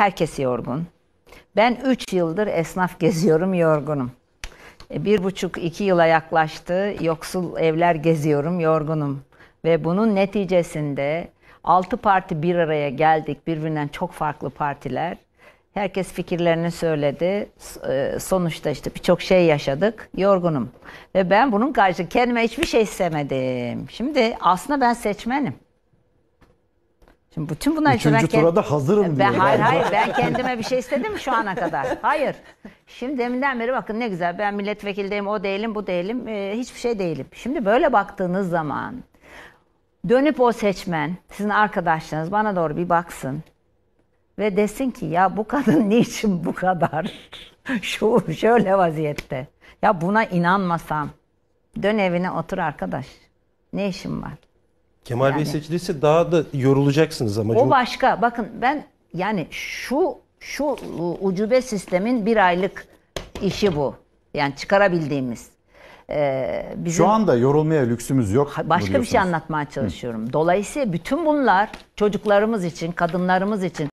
Herkes yorgun. Ben 3 yıldır esnaf geziyorum yorgunum. E, bir buçuk iki yıla yaklaştı yoksul evler geziyorum yorgunum. Ve bunun neticesinde altı parti bir araya geldik birbirinden çok farklı partiler. Herkes fikirlerini söyledi. E, sonuçta işte birçok şey yaşadık. Yorgunum. Ve ben bunun karşı kendime hiçbir şey istemedim. Şimdi aslında ben seçmenim. Şimdi bütün bunlar Üçüncü tura da hazırım ben, diyor. Hayır hayır ben kendime bir şey istedim şu ana kadar. Hayır. Şimdi deminden beri bakın ne güzel ben milletvekildeyim o değilim bu değilim ee, hiçbir şey değilim. Şimdi böyle baktığınız zaman dönüp o seçmen sizin arkadaşlarınız bana doğru bir baksın. Ve desin ki ya bu kadın niçin bu kadar şu şöyle vaziyette. Ya buna inanmasam dön evine otur arkadaş. Ne işim var? Kemal yani, Bey seçilirse daha da yorulacaksınız ama. O başka. Bakın ben yani şu şu ucube sistemin bir aylık işi bu. Yani çıkarabildiğimiz. Ee, bizim... Şu anda yorulmaya lüksümüz yok. Başka bir şey anlatmaya çalışıyorum. Hı. Dolayısıyla bütün bunlar çocuklarımız için, kadınlarımız için